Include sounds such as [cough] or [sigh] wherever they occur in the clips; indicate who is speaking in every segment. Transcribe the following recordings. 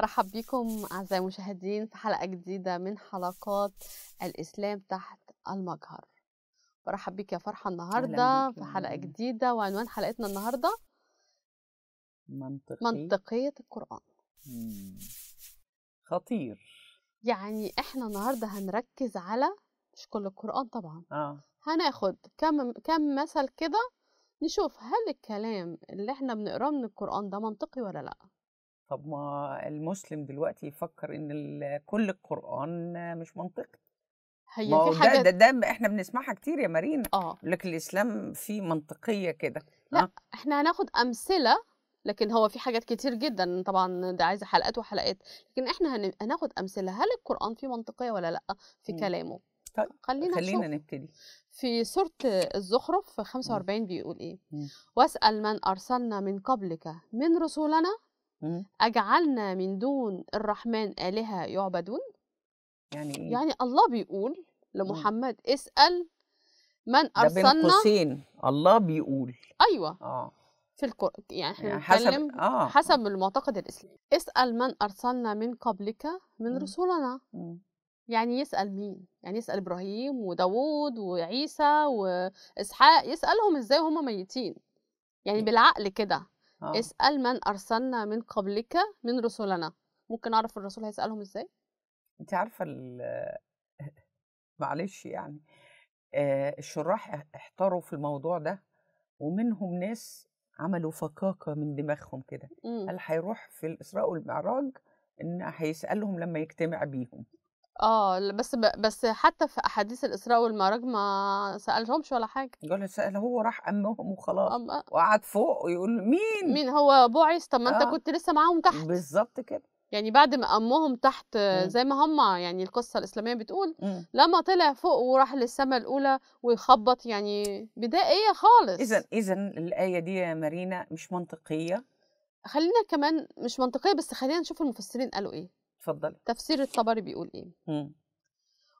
Speaker 1: برحب بكم أعزائي المشاهدين في حلقة جديدة من حلقات الإسلام تحت المجهر برحب بك يا فرحة النهاردة في حلقة جديدة وعنوان حلقتنا النهاردة منطقي. منطقية القرآن خطير يعني احنا النهاردة هنركز على مش كل القرآن طبعا آه. هناخد كم كم مثل كده نشوف هل الكلام اللي احنا بنقراه من القرآن ده
Speaker 2: منطقي ولا لأ طب ما المسلم دلوقتي يفكر ان كل القرآن مش منطقي هي ما في حاجة ده, ده, ده احنا بنسمعها كتير يا مارينا اه لكن الاسلام فيه منطقيه كده
Speaker 1: لا آه. احنا هناخد امثله لكن هو في حاجات كتير جدا طبعا ده عايزه حلقات وحلقات لكن احنا هناخد امثله هل القران فيه منطقيه ولا لا في إمم. كلامه طيب خلينا خلينا نبتدي في سوره الزخرف 45 إمم. بيقول ايه إمم. واسال من ارسلنا من قبلك من رسولنا إمم. أجعلنا من دون الرحمن آلهة يعبدون يعني إيه؟ يعني الله بيقول إمم. لمحمد اسأل من أرسلنا ده بين قوسين
Speaker 2: الله بيقول أيوه آه.
Speaker 1: في القرآن يعني احنا يعني حسب آه. حسب المعتقد الإسلامي اسأل من أرسلنا من قبلك من مم. رسولنا مم. يعني يسأل مين؟ يعني يسأل إبراهيم وداوود وعيسى وإسحاق يسألهم إزاي وهم ميتين يعني إيه. بالعقل كده أوه. اسأل من أرسلنا من قبلك من رسلنا ممكن أعرف الرسول هيسألهم إزاي؟
Speaker 2: أنت عارفة [laughs] معلش يعني آه الشراح احتاروا في الموضوع ده ومنهم ناس عملوا فكاكة من دماغهم كده إمم. هل هيروح في الإسراء والمعراج إن هيسألهم لما يجتمع بيهم
Speaker 1: آه بس ب بس حتى في أحاديث الإسراء والمعراج ما سألهمش ولا حاجة.
Speaker 2: قال سأل هو راح أمهم وخلاص أم... وقعد فوق ويقول مين؟
Speaker 1: مين هو بوعيس طب ما آه. أنت كنت لسه معاهم تحت. بالظبط كده. يعني بعد ما أمهم تحت م. إمم. زي ما هم يعني القصة الإسلامية بتقول م. إمم. لما طلع فوق وراح للسماء الأولى ويخبط يعني بدائية خالص. إذا
Speaker 2: إذا الآية دي يا مارينا مش منطقية.
Speaker 1: خلينا كمان مش منطقية بس خلينا نشوف المفسرين قالوا إيه. تفضل تفسير الطبري بيقول ايه مم.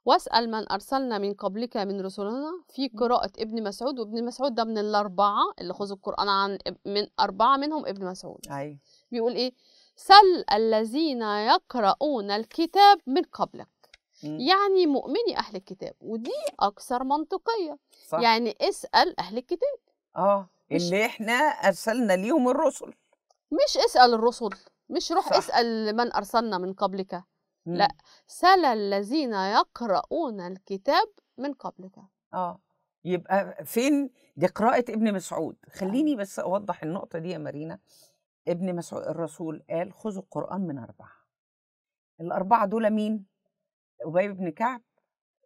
Speaker 1: واسال من ارسلنا من قبلك من رسلنا في قراءه ابن مسعود وابن مسعود ده من الاربعه اللي خذوا القران عن من اربعه منهم ابن مسعود ايوه بيقول ايه سل الذين يقرؤون الكتاب من قبلك يعني مؤمني اهل الكتاب ودي اكثر منطقيه صح. يعني اسال اهل الكتاب
Speaker 2: اه اللي احنا ارسلنا ليهم الرسل
Speaker 1: مش اسال الرسل مش روح صح. اسأل من أرسلنا من قبلك مم. لا إمم. سال الذين يقرؤون الكتاب من قبلك
Speaker 2: اه يبقى فين دي قراءة ابن مسعود أيوه. خليني بس أوضح النقطة دي يا مارينا ابن مسعود الرسول قال خذوا القرآن من أربعة الأربعة دول مين؟ أبي بن كعب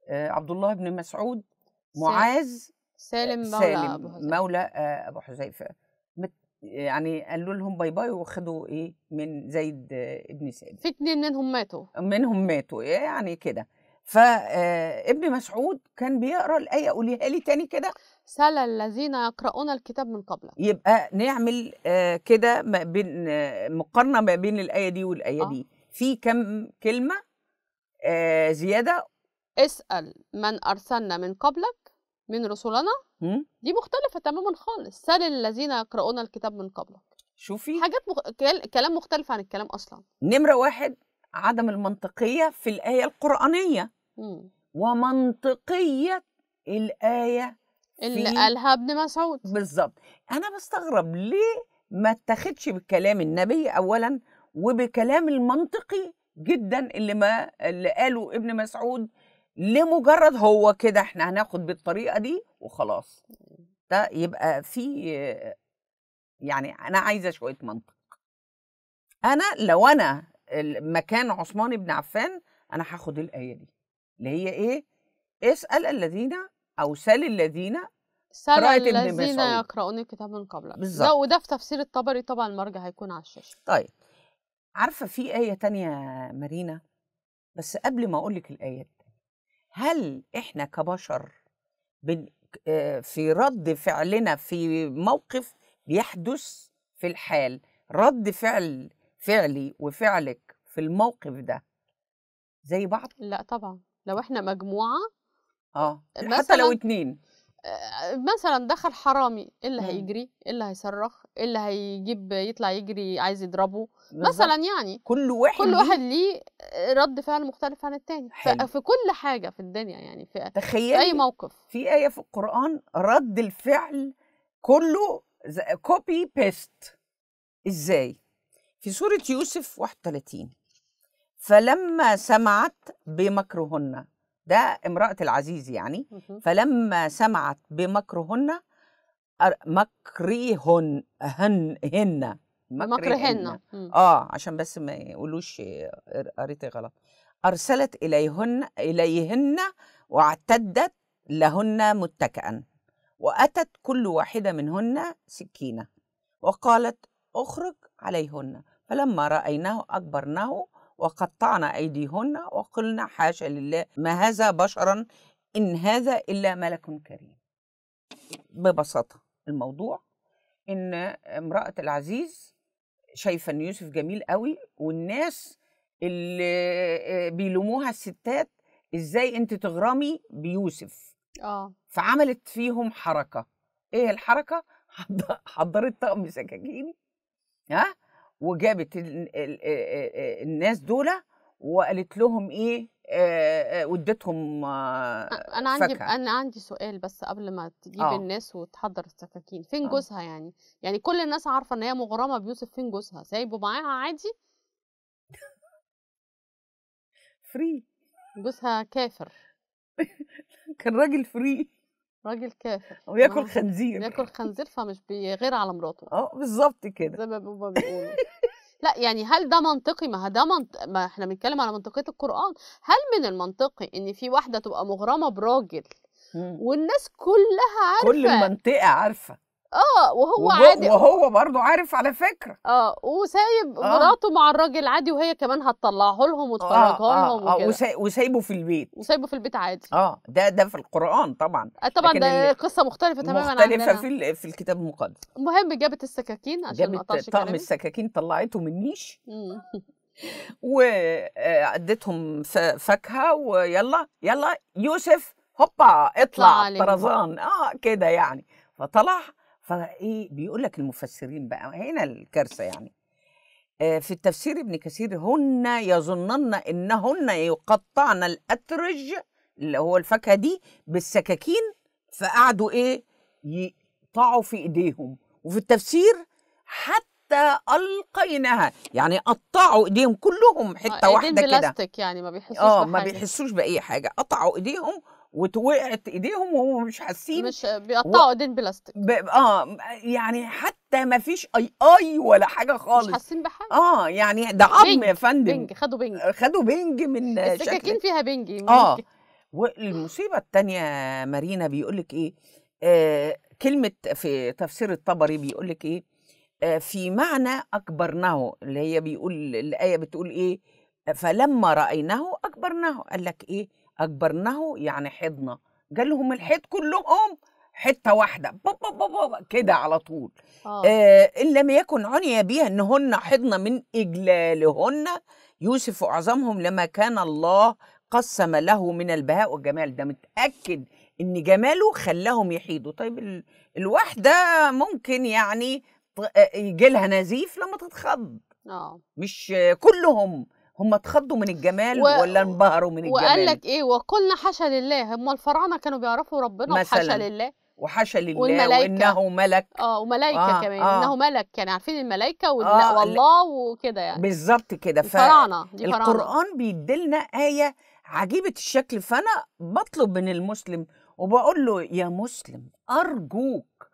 Speaker 2: آه، عبد الله بن مسعود معاذ آه،
Speaker 1: سالم مولى سالم
Speaker 2: مولى أبو حذيفة آه، يعني قالوا لهم باي باي وخدوا ايه من زيد ابن سعد في اتنين
Speaker 1: منهم ماتوا
Speaker 2: منهم ماتوا إيه يعني كده فابن آه، مسعود كان بيقرا الايه قوليها لي تاني كده سال الذين يقرؤون الكتاب من قبله يبقى نعمل آه، كده ما بين آه، مقارنه ما بين الايه دي والايه آه. دي في كم كلمه زياده اسال من ارسلنا من قبلك من رسلنا
Speaker 1: دي مختلفة تماما خالص سل الذين يقرؤون الكتاب من قبلك شوفي حاجات مخ...
Speaker 2: كلام مختلف عن الكلام أصلا نمرة واحد عدم المنطقية في الآية القرآنية مم. ومنطقية الآية في... اللي قالها ابن مسعود بالظبط أنا بستغرب ليه ما اتخدش بكلام النبي أولا وبكلام المنطقي جدا اللي ما اللي قاله ابن مسعود لمجرد هو كده احنا هناخد بالطريقه دي وخلاص ده يبقى في يعني انا عايزه شويه منطق انا لو انا مكان عثمان بن عفان انا هاخد الايه دي اللي هي ايه اسال الذين او سأل الذين سأل الذين
Speaker 1: يقرؤون الكتاب من قبلك بالظبط وده في تفسير الطبري طبعا المرجع هيكون على
Speaker 2: الشاشه طيب عارفه في ايه تانية مارينا بس قبل ما اقول لك الايه دي هل احنا كبشر بن آه، في رد فعلنا في موقف بيحدث في الحال رد فعل فعلي وفعلك في الموقف ده زي بعض لا طبعا لو احنا مجموعه اه حتى لو اتنين
Speaker 1: مثلا دخل حرامي ايه اللي إمم. هيجري ايه اللي هيصرخ ايه اللي هيجيب يطلع يجري عايز يضربه بالزبط. مثلا يعني
Speaker 2: كل واحد كل واحد
Speaker 1: ليه رد فعل مختلف عن التاني حلو. في كل حاجه في الدنيا يعني في تخيل اي موقف
Speaker 2: في ايه في القران رد الفعل كله كوبي بيست ازاي في سوره يوسف 31 فلما سمعت بمكرهن ده امرأة العزيز يعني فلما سمعت بمكرهن مكرهن هن هن مكرهن اه عشان بس ما يقولوش قريت غلط ارسلت اليهن اليهن واعتدت لهن متكئا واتت كل واحده منهن سكينه وقالت اخرج عليهن فلما رايناه اكبرناه وقطعنا أيديهن وقلنا حاشا لله ما هذا بشرا إن هذا إلا ملك كريم ببساطة الموضوع إن امرأة العزيز شايفة إن يوسف جميل قوي والناس اللي آه، بيلوموها الستات إزاي أنت تغرمي بيوسف آه. فعملت فيهم حركة إيه الحركة؟ [laughs] حضرت طقم سكاكين ها وجابت الناس دول وقالت لهم ايه ودتهم انا عندي فكرة.
Speaker 1: انا عندي سؤال بس قبل ما تجيب أوه. الناس وتحضر السكاكين فين آه. جوزها يعني يعني كل الناس عارفه ان هي مغرمه بيوسف فين جوزها سايبه معاها عادي فري [laughs] جوزها كافر [laughs] كان راجل فري راجل كافر وياكل خنزير ياكل خنزير فمش بيغير على مراته اه بالظبط كده زي ما بابا بيقول لا يعني هل ده منطقي ما ده منط... ما احنا بنتكلم على منطقيه القران هل من المنطقي ان في واحده تبقى مغرمه براجل والناس كلها عارفه كل المنطقه عارفه اه وهو عادي وهو
Speaker 2: برضه عارف على فكره
Speaker 1: اه وسايب آه. مراته مع الراجل عادي وهي كمان هتطلعه لهم آه، وتفرجها آه لهم آه وكده وساي...
Speaker 2: وسايبه في البيت
Speaker 1: وسايبه في البيت عادي اه
Speaker 2: ده ده في القران طبعا آه، طبعا ده
Speaker 1: قصه مختلفه تماما مختلفه
Speaker 2: في في الكتاب المقدس
Speaker 1: المهم جابت السكاكين عشان جابت طقم
Speaker 2: السكاكين طلعته من النيش [laughs] واديتهم آه، فاكهه ويلا يلا يوسف هوبا اطلع طرزان اه كده يعني فطلع فايه بيقول لك المفسرين بقى هنا الكارثه يعني آه، في التفسير ابن كثير هن يظنن انهن يقطعن الاترج اللي هو الفاكهه دي بالسكاكين فقعدوا ايه يقطعوا في ايديهم وفي التفسير حتى القيناها يعني قطعوا ايديهم كلهم آه، حته واحده كده
Speaker 1: يعني ما بيحسوش اه ما بيحسوش
Speaker 2: باي حاجه قطعوا ايديهم وتوقعت ايديهم وهم مش حاسين مش بيقطعوا ايدين و... بلاستيك ب... اه يعني حتى ما فيش اي اي ولا حاجه خالص مش حاسين بحاجه اه يعني ده عظم يا فندم بنج خدوا بنج خدوا بنج من السكاكين فيها
Speaker 1: بنج يعني اه
Speaker 2: والمصيبه الثانيه مارينا بيقول لك ايه آه كلمه في تفسير الطبري بيقول لك ايه آه في معنى اكبرناه اللي هي بيقول الايه بتقول ايه فلما رايناه اكبرناه قال لك ايه أجبرناه يعني حضنا جالهم إمم. الحيط كلهم حته واحده بابا بابا كده على طول آه. آه ان لم يكن عني بها انهن حضن من اجلالهن يوسف واعظمهم لما كان الله قسم له من البهاء والجمال ده متاكد ان جماله خلاهم يحيدوا طيب الواحده ممكن يعني آه، يجي لها نزيف لما تتخض آه. مش كلهم هم اتخضوا من الجمال و... ولا انبهروا من وقال الجمال وقال لك
Speaker 1: ايه وقلنا حاشا لله هم الفراعنه كانوا بيعرفوا ربنا وحاشا لله
Speaker 2: وحاشا لله والملايكة. وانه ملك
Speaker 1: اه وملايكه آه كمان آه. انه ملك يعني عارفين الملائكه وال... آه والله وكده يعني بالظبط
Speaker 2: كده فالفراعنه القران بيدلنا ايه عجيبه الشكل فانا بطلب من المسلم وبقول له يا مسلم ارجوك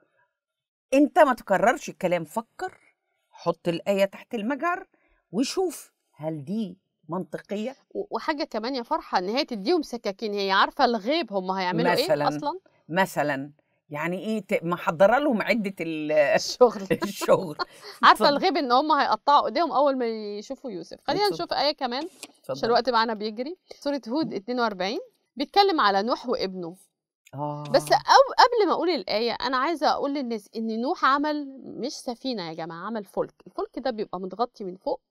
Speaker 2: انت ما تكررش الكلام فكر حط الايه تحت المجهر وشوف هل دي منطقية؟ وحاجة كمان يا فرحة
Speaker 1: إن هي تديهم سكاكين هي عارفة الغيب هم هيعملوا إيه مثلاً إيه أصلا
Speaker 2: مثلا يعني ايه محضره لهم عده [laughs] الشغل [laughs] الشغل [laughs] عارفه الغيب
Speaker 1: ان هم هيقطعوا ايديهم اول ما يشوفوا يوسف خلينا نشوف ايه كمان عشان الوقت معانا بيجري سوره هود 42 بيتكلم على نوح وابنه آه. بس أو قبل ما اقول الايه انا عايزه اقول للناس ان نوح عمل مش سفينه يا جماعه عمل فلك الفلك ده بيبقى متغطي من فوق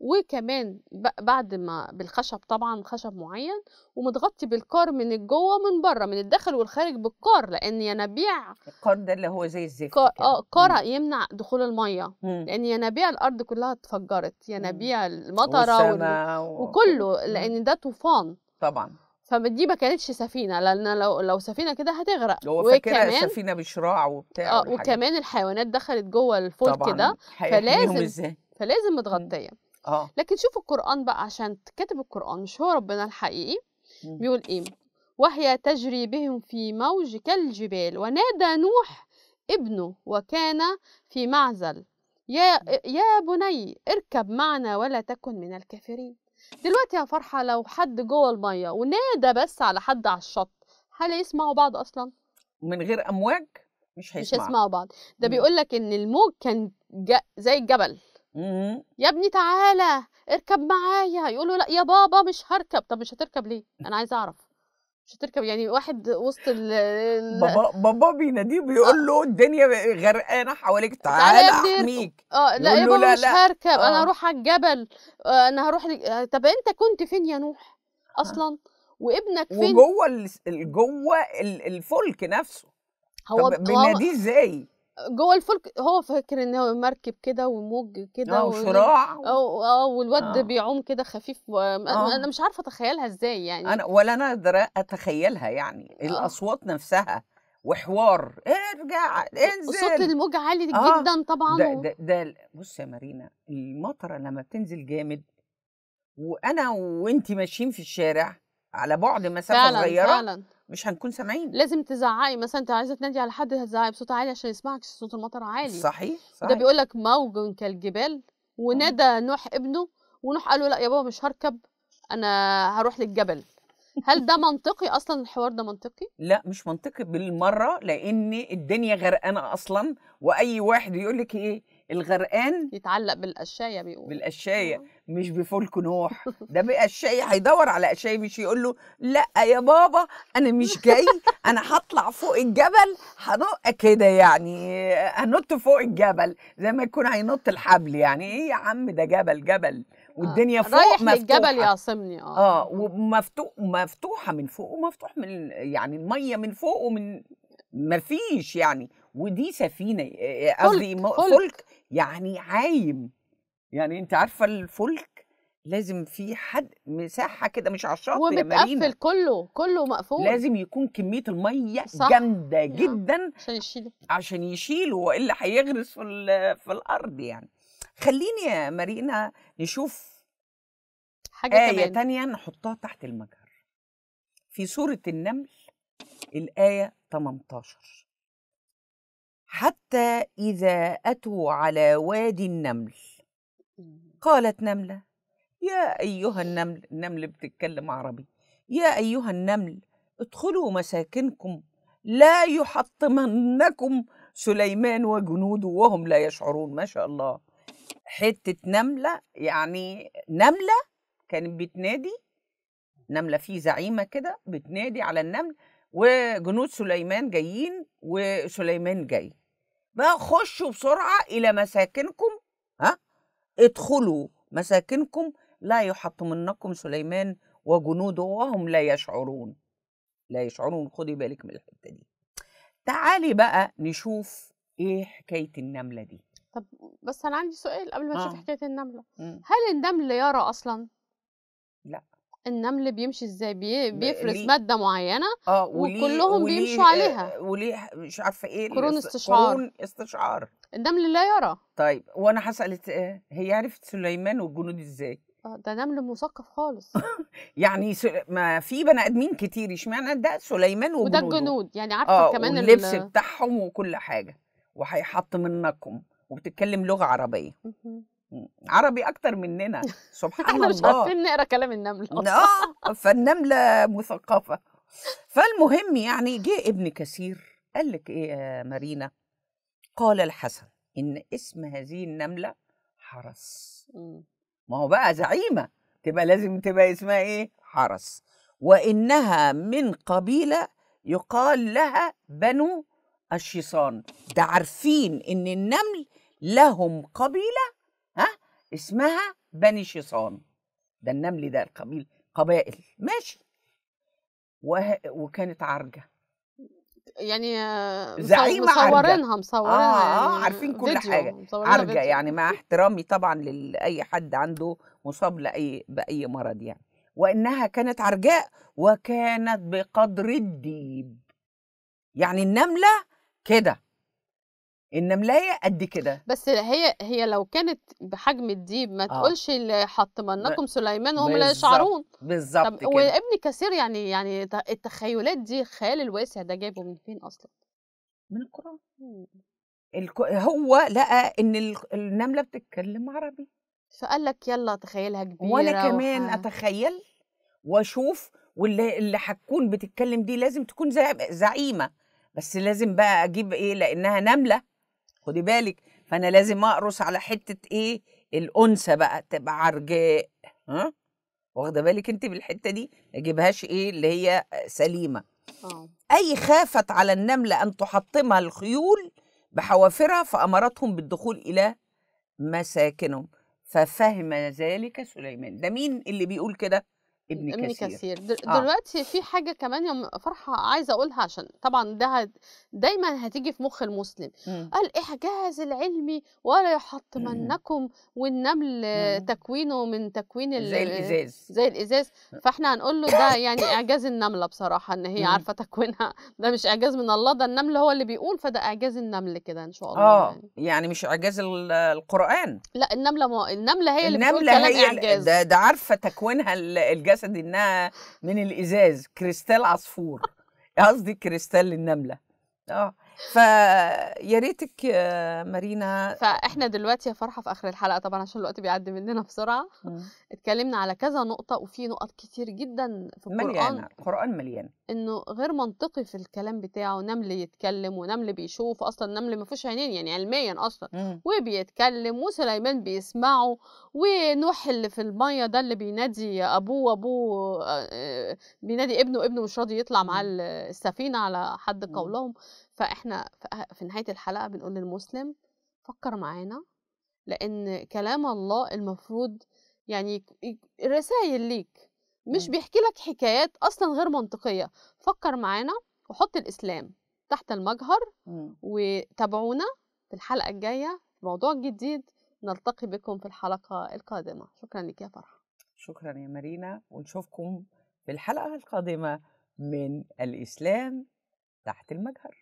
Speaker 1: وكمان بعد ما بالخشب طبعا خشب معين ومتغطي بالكار من جوه من بره من الداخل والخارج بالكار لان ينابيع
Speaker 2: الكار ده اللي هو زي الزفت
Speaker 1: كار اه كار يمنع دخول الميه مم. لان ينابيع الارض كلها اتفجرت ينابيع المطره وال... و... وكله لان ده طوفان طبعا فدي ما كانتش سفينه لان لو لو سفينه كده هتغرق هو فاكرها
Speaker 2: سفينه بشراع وبتاع اه وكمان
Speaker 1: الحيوانات دخلت جوه الفول كده فلازم فلازم متغطيه إمم. اه لكن شوف القران بقى عشان كاتب القران مش هو ربنا الحقيقي مم. بيقول ايه وهي تجري بهم في موج كالجبال ونادى نوح ابنه وكان في معزل يا إمم. يا بني اركب معنا ولا تكن من الكافرين دلوقتي يا فرحه لو حد جوه الميه ونادى بس على حد على الشط هل يسمعوا بعض اصلا
Speaker 2: من غير امواج مش هيسمعوا مش هيسمعوا
Speaker 1: بعض ده إمم. بيقول لك ان الموج كان زي الجبل يا ابني تعالى اركب معايا يقول له لا يا بابا مش هركب طب مش هتركب ليه انا عايزه اعرف مش هتركب يعني واحد وسط ال بابا
Speaker 2: بابا بيناديه بيقول له الدنيا غرقانه حواليك تعالى احميك
Speaker 1: اه لا يا بابا لا مش لا. هركب آه. آه. انا هروح على الجبل انا هروح ل... آه، طب انت كنت فين يا نوح اصلا وابنك فين وجوه
Speaker 2: ال... جوه الفلك نفسه
Speaker 1: هو طب بيناديه ازاي جوه الفلك هو فاكر ان هو مركب كده وموج كده اه وشراع آه،, اه والواد آه. بيعوم كده خفيف و... آه. انا مش عارفه اتخيلها ازاي يعني انا
Speaker 2: ولا انا اقدر اتخيلها يعني آه. الاصوات نفسها وحوار ارجع انزل صوت الموج
Speaker 1: عالي آه. جدا طبعا ده, ده,
Speaker 2: ده بص يا مارينا المطره لما بتنزل جامد وانا وانت ماشيين في الشارع على بعد مسافه صغيره فعلا مش هنكون سامعين لازم
Speaker 1: تزعقي مثلا انت عايزه تنادي على حد هتزعقي بصوت عالي عشان يسمعك صوت المطر عالي صحيح, صحيح. ده بيقول لك موج كالجبال ونادى نوح ابنه ونوح قال له لا يا بابا مش هركب انا هروح للجبل هل ده منطقي اصلا الحوار ده منطقي
Speaker 2: لا مش منطقي بالمره لان الدنيا غرقانه اصلا واي واحد يقول لك ايه الغرقان يتعلق بالقشايه بيقول بالقشايه آه. مش بفولكو نوح [laughs] ده بقى الشاي هيدور على شاي مش يقول له لا يا بابا انا مش جاي انا هطلع فوق الجبل هنق كده يعني هنط فوق الجبل زي ما يكون هينط الحبل يعني ايه يا عم ده جبل جبل آه، والدنيا آه. فوق رايح مفتوحة. الجبل
Speaker 1: يعصمني اه
Speaker 2: اه ومفتوح مفتوحه من فوق ومفتوح من يعني الميه من فوق ومن مفيش يعني ودي سفينه آه، آه، قصدي فلك يعني عايم يعني انت عارفه الفلك لازم في حد مساحه كده مش على الشاطئ ومتقفل
Speaker 1: كله كله مقفول لازم
Speaker 2: يكون كميه الميه جامده جدا عشان يشيله عشان يشيله والا هيغرس في في الارض يعني خليني يا مارينا نشوف حاجه آية كمان. تانية نحطها تحت المجهر في سوره النمل الايه 18 حتى اذا اتوا على وادي النمل قالت نملة يا أيها النمل النمل بتتكلم عربي يا أيها النمل ادخلوا مساكنكم لا يحطمنكم سليمان وجنوده وهم لا يشعرون ما شاء الله حتة نملة يعني نملة كانت بتنادي نملة في زعيمة كده بتنادي على النمل وجنود سليمان جايين وسليمان جاي بقى خشوا بسرعة إلى مساكنكم ادخلوا مساكنكم لا يحطمنكم سليمان وجنوده وهم لا يشعرون لا يشعرون خدي بالك من الحته دي تعالي بقى نشوف ايه حكايه النمله دي طب
Speaker 1: بس انا عندي سؤال قبل ما اشوف آه. حكايه النمله م. هل النمل يرى اصلا لا النمل بيمشي ازاي بي... بيفرز ماده معينه اه وليه... وكلهم وليه... بيمشوا عليها
Speaker 2: آه، وليه مش عارفه ايه قرون استشعار قرون استشعار النمل لا يرى طيب وانا هسالت ايه هي عرفت سليمان والجنود ازاي
Speaker 1: آه، ده نمل مثقف خالص
Speaker 2: [laughs] يعني س... ما في بني ادمين كتير اشمعنى ده سليمان وجنوده وده
Speaker 1: الجنود يعني عارفه آه كمان اللبس
Speaker 2: بتاعهم وكل حاجه وهيحط منكم وبتتكلم لغه عربيه عربي اكتر مننا [laughs] سبحان احنا الله احنا مش عارفين
Speaker 1: نقرا كلام النمله اه
Speaker 2: فالنمله مثقفه فالمهم يعني جه ابن كثير قال لك ايه يا مارينا قال الحسن ان اسم هذه النمله حرس ما هو بقى زعيمه تبقى لازم تبقى اسمها ايه حرس وانها من قبيله يقال لها بنو الشيصان ده عارفين ان النمل لهم قبيله اسمها بني شيصان ده النمل ده القبيل قبائل ماشي وه... وكانت عرجه
Speaker 1: يعني آه، زعيمة مصورينها مصورينها آه, آه، يعني آه عارفين كل حاجة عرجة فيديو. يعني
Speaker 2: مع احترامي طبعا لأي حد عنده مصاب لأي بأي مرض يعني وإنها كانت عرجاء وكانت بقدر الديب يعني النملة كده النملايه قد كده
Speaker 1: بس هي هي لو كانت بحجم الديب ما آه. تقولش اللي حطمناكم سليمان وهم لا يشعرون
Speaker 2: بالظبط كده وابن
Speaker 1: كثير يعني يعني التخيلات دي الخيال الواسع ده جايبه من فين اصلا
Speaker 2: من القران هو لقى ان النمله بتتكلم عربي فقال لك يلا تخيلها كبيره وانا كمان وحا... اتخيل واشوف واللي اللي هتكون بتتكلم دي لازم تكون زعيمه بس لازم بقى اجيب ايه لانها نمله خدي بالك فانا لازم اقرص على حته ايه الانثى بقى تبقى عرجاء ها واخده بالك انت بالحته دي ما اجيبهاش ايه اللي هي سليمه أوه. اي خافت على النمله ان تحطمها الخيول بحوافرها فامرتهم بالدخول الى مساكنهم ففهم ذلك سليمان ده مين اللي بيقول كده ابن, ابن كثير, آه.
Speaker 1: دلوقتي آه. في حاجه كمان يا فرحه عايزه اقولها عشان طبعا ده دايما هتيجي في مخ المسلم م. امم. الاعجاز إيه العلمي ولا يحطمنكم امم. والنمل م. امم. تكوينه من تكوين زي الازاز زي الازاز فاحنا هنقول له ده يعني اعجاز النمله بصراحه ان هي م. عارفه تكوينها ده مش اعجاز من الله ده النمل هو اللي بيقول فده اعجاز النمل كده ان شاء الله اه
Speaker 2: يعني, يعني مش اعجاز القران
Speaker 1: لا النمله ما النمله هي اللي النملة بتقول هي كلام اعجاز ده,
Speaker 2: ده عارفه تكوينها الجسد الجسد انها من الازاز كريستال عصفور قصدي كريستال النمله اه
Speaker 1: فيا ريتك مارينا فاحنا دلوقتي يا فرحه في اخر الحلقه طبعا عشان الوقت بيعدي مننا بسرعه م. اتكلمنا على كذا نقطه وفي نقط كتير جدا في القران مليانه
Speaker 2: القران مليان
Speaker 1: انه غير منطقي في الكلام بتاعه نمل يتكلم ونمل بيشوف اصلا نمل ما فيهوش عينين يعني علميا اصلا م. وبيتكلم وسليمان بيسمعه ونوح اللي في الميه ده اللي بينادي ابوه وابوه آه، آه، بينادي ابنه ابنه مش راضي يطلع مع السفينه على حد قولهم فاحنا في نهايه الحلقه بنقول للمسلم فكر معانا لان كلام الله المفروض يعني رسائل ليك مش بيحكي لك حكايات اصلا غير منطقيه فكر معانا وحط الاسلام تحت المجهر وتابعونا في الحلقه الجايه موضوع جديد نلتقي بكم في الحلقه القادمه شكرا لك يا فرحه
Speaker 2: شكرا يا مارينا ونشوفكم في الحلقه القادمه من الاسلام تحت المجهر